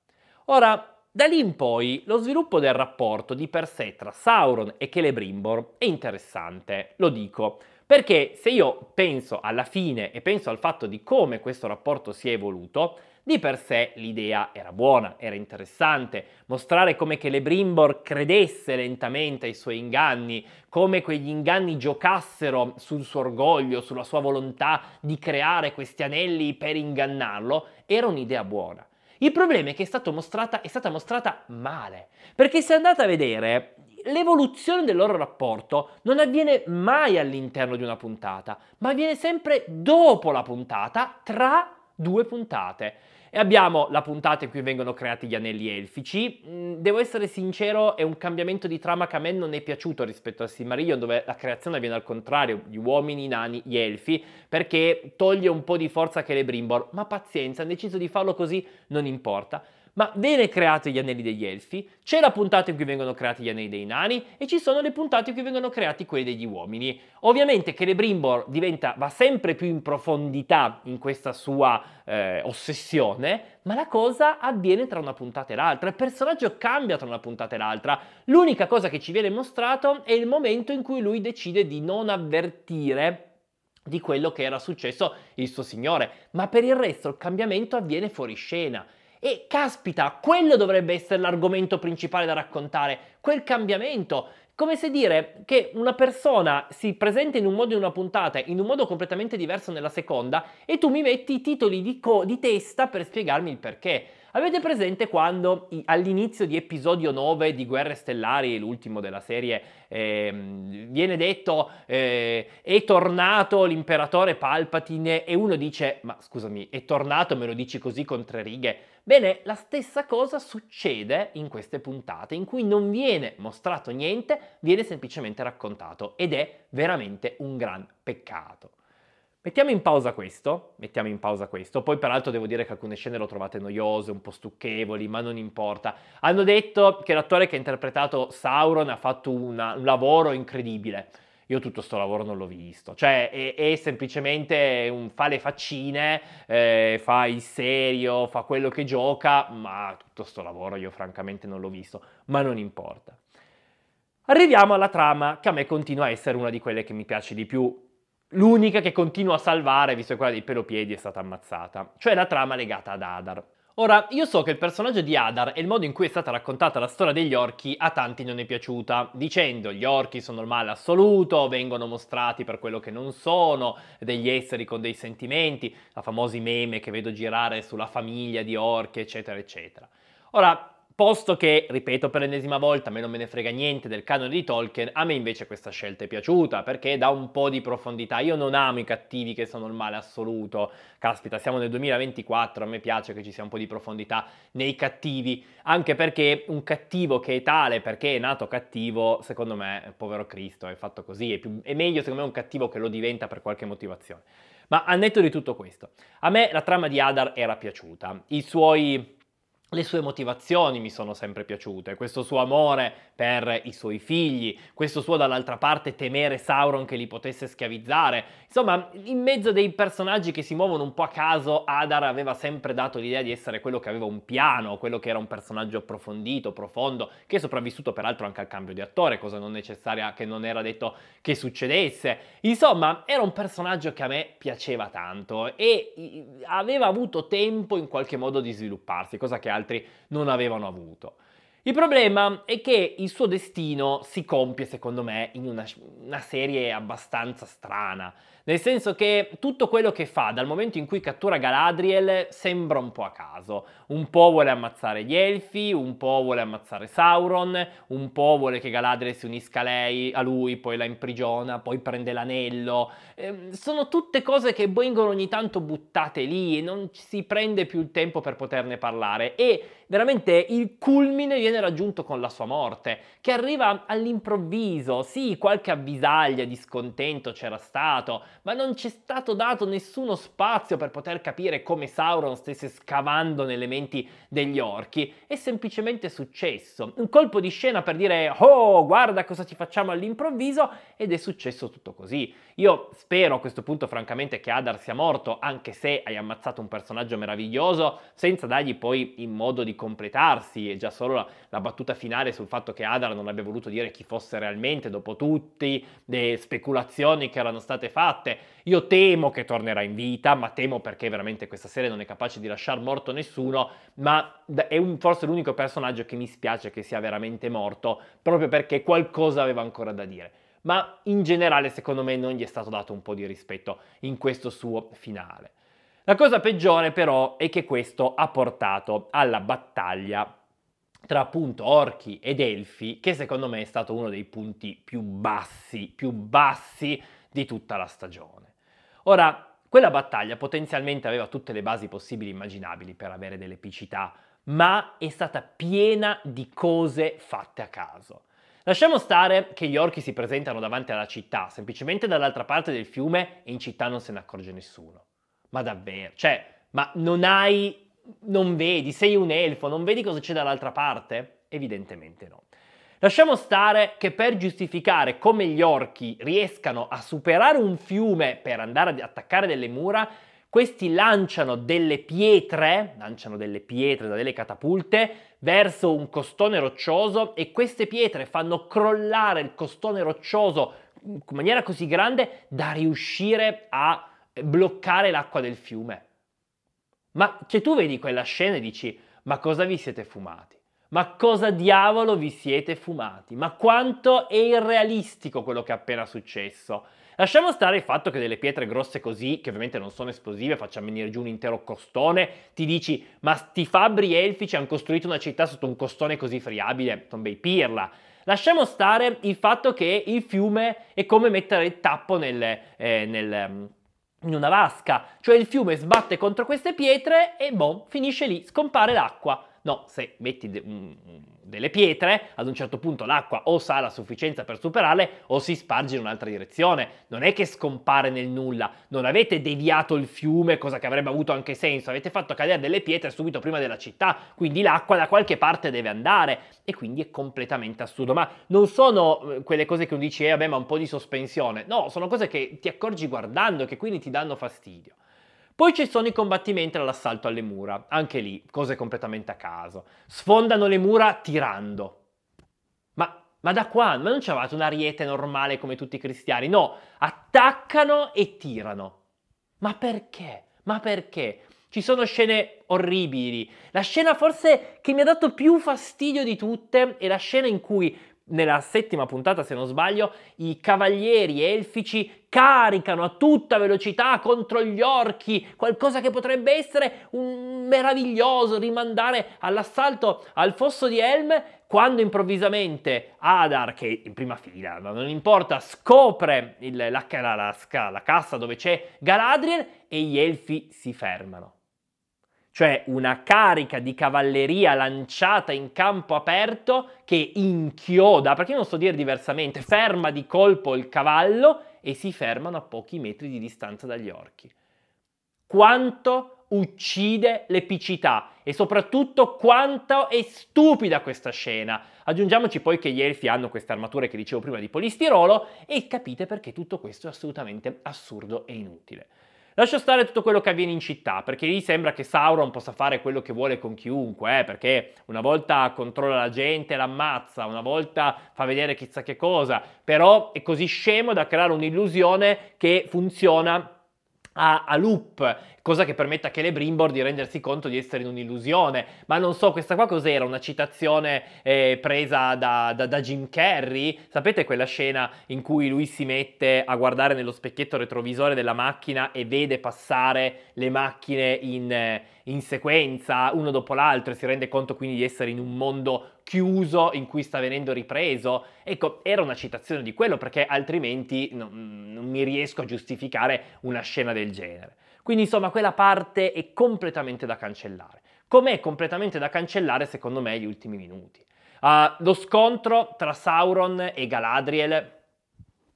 Ora, da lì in poi lo sviluppo del rapporto di per sé tra Sauron e Celebrimbor è interessante, lo dico, perché se io penso alla fine e penso al fatto di come questo rapporto si è evoluto, di per sé l'idea era buona, era interessante, mostrare come Celebrimbor credesse lentamente ai suoi inganni, come quegli inganni giocassero sul suo orgoglio, sulla sua volontà di creare questi anelli per ingannarlo, era un'idea buona. Il problema è che è, stato mostrata, è stata mostrata male, perché se andate a vedere l'evoluzione del loro rapporto non avviene mai all'interno di una puntata, ma avviene sempre dopo la puntata, tra due puntate. E abbiamo la puntata in cui vengono creati gli anelli elfici. Mm, devo essere sincero, è un cambiamento di trama che a me non è piaciuto rispetto a Silmarillion, dove la creazione avviene al contrario, gli uomini, i nani, gli elfi, perché toglie un po' di forza che le Brimbor, ma pazienza, hanno deciso di farlo così, non importa. Ma viene creato gli anelli degli elfi, c'è la puntata in cui vengono creati gli anelli dei nani e ci sono le puntate in cui vengono creati quelli degli uomini. Ovviamente Celebrimbor diventa, va sempre più in profondità in questa sua eh, ossessione, ma la cosa avviene tra una puntata e l'altra, il personaggio cambia tra una puntata e l'altra. L'unica cosa che ci viene mostrato è il momento in cui lui decide di non avvertire di quello che era successo il suo signore, ma per il resto il cambiamento avviene fuori scena e caspita, quello dovrebbe essere l'argomento principale da raccontare, quel cambiamento. Come se dire che una persona si presenta in un modo in una puntata, in un modo completamente diverso nella seconda, e tu mi metti i titoli di, co- di testa per spiegarmi il perché. Avete presente quando all'inizio di episodio 9 di Guerre Stellari, l'ultimo della serie, eh, viene detto eh, è tornato l'imperatore Palpatine e uno dice ma scusami, è tornato, me lo dici così con tre righe? Bene, la stessa cosa succede in queste puntate, in cui non viene mostrato niente, viene semplicemente raccontato ed è veramente un gran peccato. Mettiamo in pausa questo, mettiamo in pausa questo, poi peraltro devo dire che alcune scene le ho trovate noiose, un po' stucchevoli, ma non importa. Hanno detto che l'attore che ha interpretato Sauron ha fatto una, un lavoro incredibile io tutto sto lavoro non l'ho visto, cioè è, è semplicemente un fa le faccine, eh, fa il serio, fa quello che gioca, ma tutto sto lavoro io francamente non l'ho visto, ma non importa. Arriviamo alla trama che a me continua a essere una di quelle che mi piace di più, l'unica che continua a salvare, visto che quella dei pelopiedi è stata ammazzata, cioè la trama legata ad Adar. Ora, io so che il personaggio di Adar e il modo in cui è stata raccontata la storia degli orchi a tanti non è piaciuta, dicendo gli orchi sono il male assoluto, vengono mostrati per quello che non sono, degli esseri con dei sentimenti, la famosa meme che vedo girare sulla famiglia di orchi, eccetera, eccetera. Ora, Posto che, ripeto per l'ennesima volta, a me non me ne frega niente del canone di Tolkien, a me invece questa scelta è piaciuta perché dà un po' di profondità. Io non amo i cattivi che sono il male assoluto. Caspita, siamo nel 2024, a me piace che ci sia un po' di profondità nei cattivi, anche perché un cattivo che è tale perché è nato cattivo, secondo me, povero Cristo, è fatto così, è, più, è meglio secondo me un cattivo che lo diventa per qualche motivazione. Ma al netto di tutto questo, a me la trama di Adar era piaciuta. I suoi le sue motivazioni mi sono sempre piaciute, questo suo amore per i suoi figli, questo suo dall'altra parte temere Sauron che li potesse schiavizzare. Insomma, in mezzo dei personaggi che si muovono un po' a caso, Adar aveva sempre dato l'idea di essere quello che aveva un piano, quello che era un personaggio approfondito, profondo, che è sopravvissuto peraltro anche al cambio di attore, cosa non necessaria che non era detto che succedesse. Insomma, era un personaggio che a me piaceva tanto e aveva avuto tempo in qualche modo di svilupparsi, cosa che Adar altri non avevano avuto. Il problema è che il suo destino si compie, secondo me, in una, una serie abbastanza strana. Nel senso che tutto quello che fa dal momento in cui cattura Galadriel sembra un po' a caso. Un po' vuole ammazzare gli elfi, un po' vuole ammazzare Sauron, un po' vuole che Galadriel si unisca a, lei, a lui, poi la imprigiona, poi prende l'anello. Eh, sono tutte cose che vengono ogni tanto buttate lì e non si prende più il tempo per poterne parlare. E veramente il culmine viene raggiunto con la sua morte, che arriva all'improvviso. Sì, qualche avvisaglia di scontento c'era stato, ma non c'è stato dato nessuno spazio per poter capire come Sauron stesse scavando nelle menti degli orchi. È semplicemente successo. Un colpo di scena per dire oh, guarda cosa ci facciamo all'improvviso ed è successo tutto così. Io spero a questo punto francamente che Adar sia morto, anche se hai ammazzato un personaggio meraviglioso senza dargli poi in modo di completarsi e già solo la, la battuta finale sul fatto che Adar non abbia voluto dire chi fosse realmente dopo tutte le speculazioni che erano state fatte parte. Io temo che tornerà in vita, ma temo perché veramente questa serie non è capace di lasciar morto nessuno, ma è un, forse l'unico personaggio che mi spiace che sia veramente morto, proprio perché qualcosa aveva ancora da dire. Ma in generale secondo me non gli è stato dato un po' di rispetto in questo suo finale. La cosa peggiore però è che questo ha portato alla battaglia tra appunto orchi ed elfi, che secondo me è stato uno dei punti più bassi, più bassi di tutta la stagione. Ora, quella battaglia potenzialmente aveva tutte le basi possibili e immaginabili per avere dell'epicità, ma è stata piena di cose fatte a caso. Lasciamo stare che gli orchi si presentano davanti alla città, semplicemente dall'altra parte del fiume e in città non se ne accorge nessuno. Ma davvero, cioè, ma non hai, non vedi, sei un elfo, non vedi cosa c'è dall'altra parte? Evidentemente no. Lasciamo stare che per giustificare come gli orchi riescano a superare un fiume per andare ad attaccare delle mura, questi lanciano delle pietre, lanciano delle pietre da delle catapulte verso un costone roccioso e queste pietre fanno crollare il costone roccioso in maniera così grande da riuscire a bloccare l'acqua del fiume. Ma che tu vedi quella scena e dici, ma cosa vi siete fumati? Ma cosa diavolo vi siete fumati? Ma quanto è irrealistico quello che è appena successo? Lasciamo stare il fatto che delle pietre grosse così, che ovviamente non sono esplosive, facciamo venire giù un intero costone, ti dici ma sti fabbri elfici hanno costruito una città sotto un costone così friabile, sono bei pirla. Lasciamo stare il fatto che il fiume è come mettere il tappo nel, eh, nel, ehm, in una vasca, cioè il fiume sbatte contro queste pietre e boh, finisce lì, scompare l'acqua. No, se metti de- mm, mm, delle pietre, ad un certo punto l'acqua o sale a sufficienza per superarle o si sparge in un'altra direzione. Non è che scompare nel nulla, non avete deviato il fiume, cosa che avrebbe avuto anche senso, avete fatto cadere delle pietre subito prima della città, quindi l'acqua da qualche parte deve andare e quindi è completamente assurdo. Ma non sono eh, quelle cose che uno dice, eh, vabbè, ma un po' di sospensione. No, sono cose che ti accorgi guardando, e che quindi ti danno fastidio. Poi ci sono i combattimenti all'assalto alle mura, anche lì, cose completamente a caso. Sfondano le mura tirando. Ma, ma da quando? Ma non c'avevate un ariete normale come tutti i cristiani? No, attaccano e tirano. Ma perché? Ma perché? Ci sono scene orribili. La scena forse che mi ha dato più fastidio di tutte è la scena in cui nella settima puntata, se non sbaglio, i cavalieri elfici caricano a tutta velocità contro gli orchi, qualcosa che potrebbe essere un meraviglioso rimandare all'assalto al fosso di Helm, quando improvvisamente Adar, che in prima fila, ma non importa, scopre il, la, la, la, la cassa dove c'è Galadriel e gli elfi si fermano cioè una carica di cavalleria lanciata in campo aperto che inchioda, perché non so dire diversamente, ferma di colpo il cavallo e si fermano a pochi metri di distanza dagli orchi. Quanto uccide l'epicità e soprattutto quanto è stupida questa scena. Aggiungiamoci poi che gli elfi hanno queste armature che dicevo prima di polistirolo e capite perché tutto questo è assolutamente assurdo e inutile. Lascia stare tutto quello che avviene in città, perché lì sembra che Sauron possa fare quello che vuole con chiunque, eh, perché una volta controlla la gente, l'ammazza, una volta fa vedere chissà che cosa, però è così scemo da creare un'illusione che funziona a, a, loop, cosa che permette a le Brimbor di rendersi conto di essere in un'illusione. Ma non so, questa qua cos'era? Una citazione eh, presa da, da, da, Jim Carrey? Sapete quella scena in cui lui si mette a guardare nello specchietto retrovisore della macchina e vede passare le macchine in, eh, in sequenza, uno dopo l'altro, e si rende conto quindi di essere in un mondo chiuso in cui sta venendo ripreso. Ecco, era una citazione di quello perché altrimenti non, non mi riesco a giustificare una scena del genere. Quindi insomma quella parte è completamente da cancellare. Com'è completamente da cancellare secondo me gli ultimi minuti? Uh, lo scontro tra Sauron e Galadriel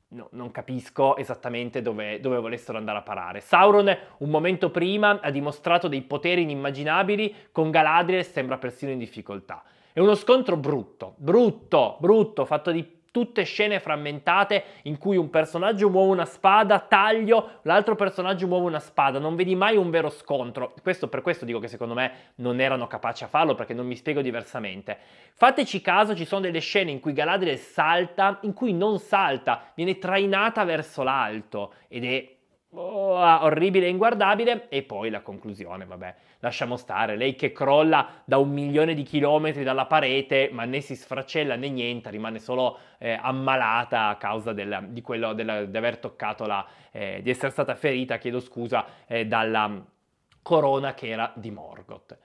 No, non capisco esattamente dove, dove, volessero andare a parare. Sauron, un momento prima, ha dimostrato dei poteri inimmaginabili, con Galadriel sembra persino in difficoltà. È uno scontro brutto, brutto, brutto, fatto di tutte scene frammentate in cui un personaggio muove una spada, taglio, l'altro personaggio muove una spada, non vedi mai un vero scontro. Questo, per questo dico che secondo me non erano capaci a farlo perché non mi spiego diversamente. Fateci caso, ci sono delle scene in cui Galadriel salta, in cui non salta, viene trainata verso l'alto ed è Boh, orribile e inguardabile e poi la conclusione, vabbè, lasciamo stare, lei che crolla da un milione di chilometri dalla parete ma né si sfracella né niente, rimane solo eh, ammalata a causa della, di, quello, della, di aver toccato la, eh, di essere stata ferita, chiedo scusa, eh, dalla corona che era di Morgoth.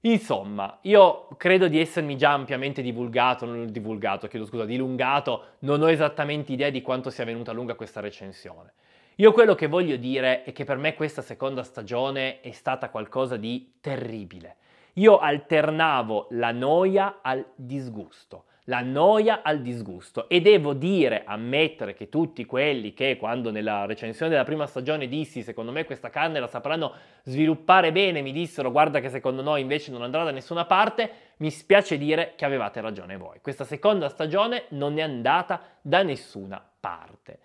Insomma, io credo di essermi già ampiamente divulgato, non divulgato, chiedo scusa, dilungato, non ho esattamente idea di quanto sia venuta lunga questa recensione. Io quello che voglio dire è che per me questa seconda stagione è stata qualcosa di terribile. Io alternavo la noia al disgusto, la noia al disgusto e devo dire, ammettere che tutti quelli che quando nella recensione della prima stagione dissi secondo me questa canne la sapranno sviluppare bene mi dissero guarda che secondo noi invece non andrà da nessuna parte, mi spiace dire che avevate ragione voi. Questa seconda stagione non è andata da nessuna parte.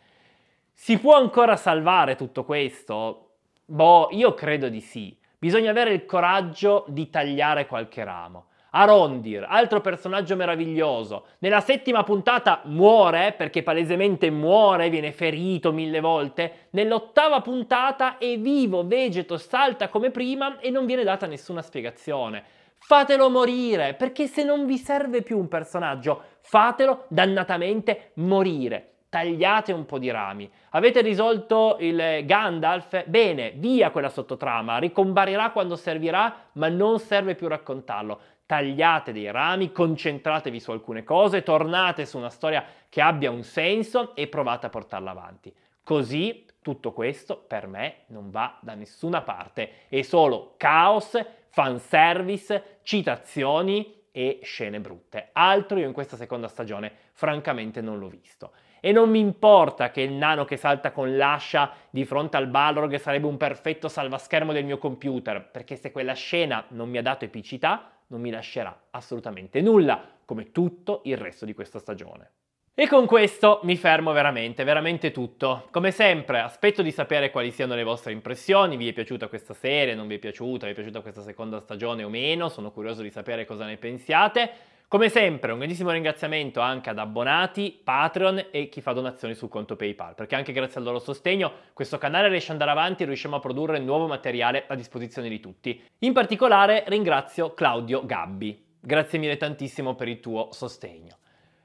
Si può ancora salvare tutto questo? Boh, io credo di sì. Bisogna avere il coraggio di tagliare qualche ramo. Arondir, altro personaggio meraviglioso, nella settima puntata muore, perché palesemente muore, viene ferito mille volte, nell'ottava puntata è vivo, vegeto, salta come prima e non viene data nessuna spiegazione. Fatelo morire, perché se non vi serve più un personaggio, fatelo dannatamente morire tagliate un po' di rami. Avete risolto il Gandalf? Bene, via quella sottotrama, ricomparirà quando servirà, ma non serve più raccontarlo. Tagliate dei rami, concentratevi su alcune cose, tornate su una storia che abbia un senso e provate a portarla avanti. Così tutto questo per me non va da nessuna parte, è solo caos, fanservice, citazioni e scene brutte. Altro io in questa seconda stagione francamente non l'ho visto. E non mi importa che il nano che salta con l'ascia di fronte al Balrog sarebbe un perfetto salvaschermo del mio computer, perché se quella scena non mi ha dato epicità, non mi lascerà assolutamente nulla, come tutto il resto di questa stagione. E con questo mi fermo veramente, veramente tutto. Come sempre, aspetto di sapere quali siano le vostre impressioni, vi è piaciuta questa serie, non vi è piaciuta, vi è piaciuta questa seconda stagione o meno, sono curioso di sapere cosa ne pensiate. Come sempre, un grandissimo ringraziamento anche ad abbonati, Patreon e chi fa donazioni sul conto PayPal, perché anche grazie al loro sostegno questo canale riesce ad andare avanti e riusciamo a produrre nuovo materiale a disposizione di tutti. In particolare ringrazio Claudio Gabbi. Grazie mille tantissimo per il tuo sostegno.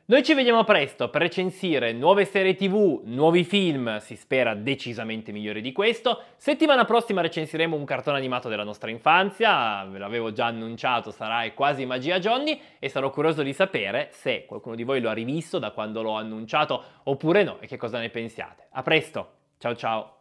Noi ci vediamo presto per recensire nuove serie tv, nuovi film, si spera decisamente migliori di questo. Settimana prossima recensiremo un cartone animato della nostra infanzia, ve l'avevo già annunciato, sarà quasi magia Johnny e sarò curioso di sapere se qualcuno di voi lo ha rivisto da quando l'ho annunciato oppure no e che cosa ne pensiate. A presto, ciao ciao!